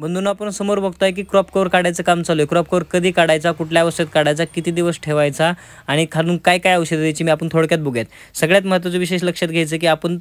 बंधूंना आपण समोर बघताय की क्रॉप कवर काढायचं काम चालू आहे क्रॉप कवर कधी काढायचा कुठल्या अवस्थेत काढायचा किती दिवस ठेवायचा आणि खालून काय काय औषधं द्यायची मी आपण थोडक्यात बघूयात सगळ्यात महत्त्वाचं विशेष लक्षात घ्यायचं की आपण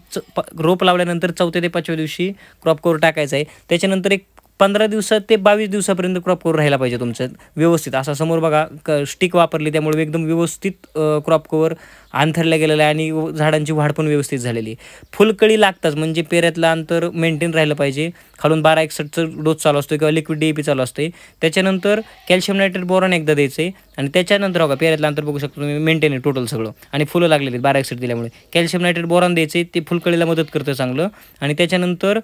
रोप लावल्यानंतर चौथ्या ते पाचव्या दिवशी क्रॉप कवर टाकायचा आहे त्याच्यानंतर एक पंधरा दिवसात ते बावीस दिवसापर्यंत क्रॉप कोवर राहिला पाहिजे तुमचं व्यवस्थित असा समोर बघा क स्टिक वापरली त्यामुळे एकदम व्यवस्थित क्रॉप कवर अंथरल्या गेलेलं आहे आणि झाडांची वाढ पण व्यवस्थित झालेली फुलकळी लागतात म्हणजे पेऱ्यातलं अंतर मेंटेन राहिलं पाहिजे खालून बारा एकसठचं डोस चालू असतो किंवा लिक्विड डी पी चालू असते त्याच्यानंतर कॅल्शियम नायट्रेट बोरॉन एकदा द्यायचं आहे आणि त्याच्यानंतर बघा पेऱ्यातलं अंतर बघू शकतो तुम्ही मेंटेन आहे टोटल सगळं आणि फुलं लागलेली बारा एकसठ दिल्यामुळे कॅल्शियम नायट्रेट बोरॉन द्यायचे ते फुलकळीला मदत करतं चांगलं आणि त्याच्यानंतर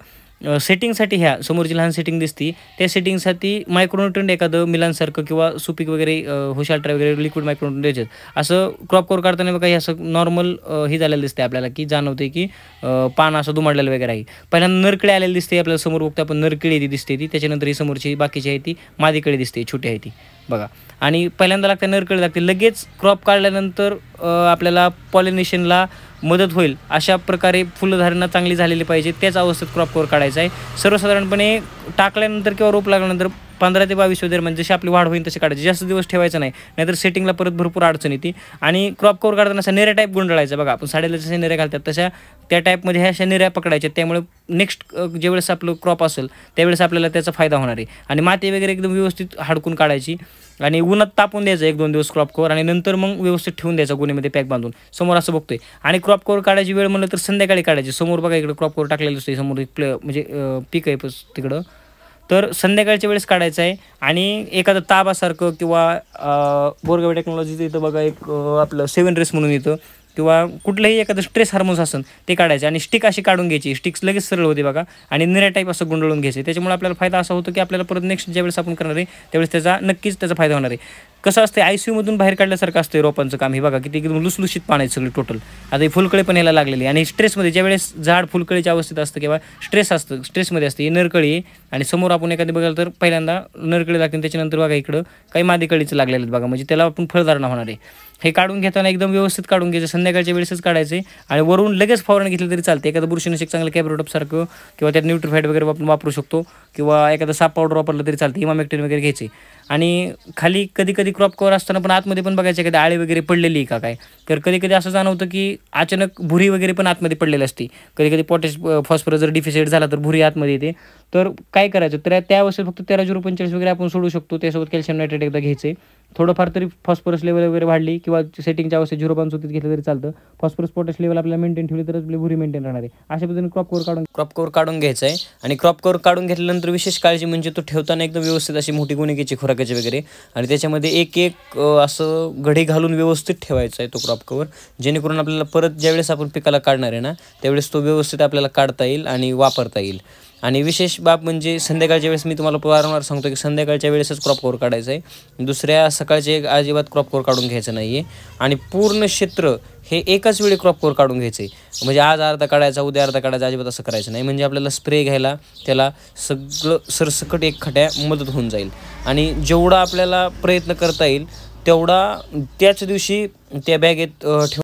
सेटिंगसाठी ह्या समोरची लहान सेटिंग दिसती त्या सेटिंगसाठी मायक्रोन्युट्रंट एखादं मिलांसारखं किंवा सुपीक वगैरे ट्राय वगैरे लिक्विड मायक्रोन्युट्रंट द्यायचे असं क्रॉप कोर काढताना बघा हे असं नॉर्मल हे झालेलं दिसते आपल्याला की जाणवते की पान असं दुमडलेलं वगैरे आहे पहिल्यांदा नरकळे आलेली दिसते आपल्याला समोर बघतो आपण नरकिळी ती दिसते ती त्याच्यानंतर ही समोरची बाकीची आहे ती मादीकडे दिसते छोटी आहे ती बघा आणि पहिल्यांदा लागते नरकळी लागते लगेच क्रॉप काढल्यानंतर आपल्याला पॉलिनेशनला मदत होईल अशा प्रकारे फुलधारणा चांगली झालेली पाहिजे त्याच अवस्थेत क्रॉप काढायचं आहे सर्वसाधारणपणे टाकल्यानंतर किंवा रोप लागल्यानंतर पंधरा ते बावीस वेदर म्हणजे जशी आपली वाढ होईल तशी काढायची जास्त दिवस ठेवायचं नाही नाहीतर सेटिंगला परत भरपूर अडचण येते आणि क्रॉप कवर काढताना असा नेऱ्या टाईप गुंडळायचा बघा आपण साड्याला जशा नेऱ्या घालतात तशा त्या टाईपमध्ये ह्या अशा निऱ्या पकडायच्या त्यामुळे नेक्स्ट ज्यावेळेस आपलं क्रॉप असेल त्यावेळेस आपल्याला त्याचा फायदा होणार आहे आणि माती वगैरे एकदम व्यवस्थित हाडकून काढायची आणि उन्हात तापून द्यायचं एक दोन दिवस क्रॉप कवर आणि नंतर मग व्यवस्थित ठेवून द्यायचा गुन्हेमध्ये पॅक बांधून समोर असं बघतोय आणि क्रॉप कवर काढायची वेळ म्हणलं तर संध्याकाळी काढायची समोर बघा इकडे क्रॉप कवर टाकलेलं असतं समोर एक म्हणजे पीक आहे तिकडं तर संध्याकाळच्या वेळेस काढायचं आहे आणि एखादं ताबासारखं किंवा बोरगाव टेक्नॉलॉजीचं इथं बघा एक आपलं सेवन रेस म्हणून येतं किंवा कुठलंही एखादं स्ट्रेस हार्मोन्स असेल ते काढायचं आणि स्टिक अशी काढून घ्यायची स्टिक्स लगेच सरळ होते बघा आणि निऱ्या टाईप असं गुंडळून घ्यायचे त्याच्यामुळे आपल्याला फायदा असा होतो की आपल्याला परत नेक्स्ट ज्यावेळेस आपण करणार आहे त्यावेळेस त्याचा नक्कीच त्याचा फायदा होणार आहे कसं असते आय सी यूमधून बाहेर काढल्यासारखं असतं रोपांचं काम हे बघा किती एकदम लुसलुशीत पाणी सगळी टोटल आता हे फुलकळे पण यायला लागलेली आणि स्ट्रेसमध्ये ज्यावेळेस झाड फुलकळीच्या अवस्थेत असतं किंवा स्ट्रेस असतं स्ट्रेसमध्ये असते नरकळी आणि समोर आपण एखादी बघाल तर पहिल्यांदा नरकळी लागते त्याच्यानंतर बघा इकडं काही मादी कळीचं लागलेलं बघा म्हणजे त्याला आपण फळधारणा होणार आहे हे काढून घेताना एकदम व्यवस्थित काढून घ्यायचं संध्याकाळच्या वेळेसच काढायचे आणि वरून लगेच फवारणी घेतली तरी चालते एखादं बुरशीनशिक चांगलं सारखं किंवा त्यात न्यूट्रिफाईट वगैरे आपण वापरू शकतो किंवा एखादा साप पावडर वापरलं तरी चालते इमामेक्टिन वगैरे घ्यायचे आणि खाली कधी कधी क्रॉप कवर असताना पण आतमध्ये पण बघायचं कधी आळी वगैरे पडलेली आहे का काय तर कधी कधी असं जाणवतं की अचानक भुरी वगैरे पण आतमध्ये पडलेली असते कधी कधी पोटॅश फॉस्फरस जर डिफिसिट झाला तर भुरी आतमध्ये येते तर काय करायचं तर त्या फक्त तेरा झिरो पंचेचाळीस वगैरे आपण सोडू शकतो त्यासोबत कॅल्शियम नायट्रेट एकदा घ्यायचे थोडंफार तरी फॉस्फरस लेवल वगैरे वाढली किंवा सेटिंगच्या अवस्थेत झिरो सुद्धा घेतलं तरी चालतं फॉस्फरस पोटॅश लेवल आपल्याला मेंटेन ठेवली तरच आपली भुरी मेंटेन राहणार आहे अशा पद्धतीने क्रॉप कोर काढून क्रॉप कवर काढून घ्यायचं आहे आणि क्रॉप कवर काढून घेतल्यानंतर विशेष काळजी म्हणजे तो ठेवताना एकदम व्यवस्थित अशी मोठी गुणिकेची खुराकाची वगैरे आणि त्याच्यामध्ये एक एक असं घडी घालून व्यवस्थित ठेवायचा आहे तो क्रॉप कवर जेणेकरून आपल्याला परत ज्यावेळेस आपण पिकाला काढणार आहे ना त्यावेळेस तो व्यवस्थित आपल्याला काढता येईल आणि वापरता येईल आणि विशेष बाब म्हणजे संध्याकाळच्या वेळेस मी तुम्हाला वारंवार सांगतो की संध्याकाळच्या वेळेसच क्रॉप कोर काढायचं आहे दुसऱ्या सकाळचे एक अजिबात क्रॉप कोर काढून घ्यायचं नाही आहे आणि पूर्ण क्षेत्र हे एकाच वेळी क्रॉप कोर काढून घ्यायचं आहे म्हणजे आज अर्धा काढायचा उद्या अर्धा काढायचा अजिबात असं करायचं नाही म्हणजे आपल्याला स्प्रे घ्यायला त्याला सगळं सरसकट एक खट्या मदत होऊन जाईल आणि जेवढा आपल्याला प्रयत्न करता येईल तेवढा त्याच दिवशी त्या बॅगेत ठेव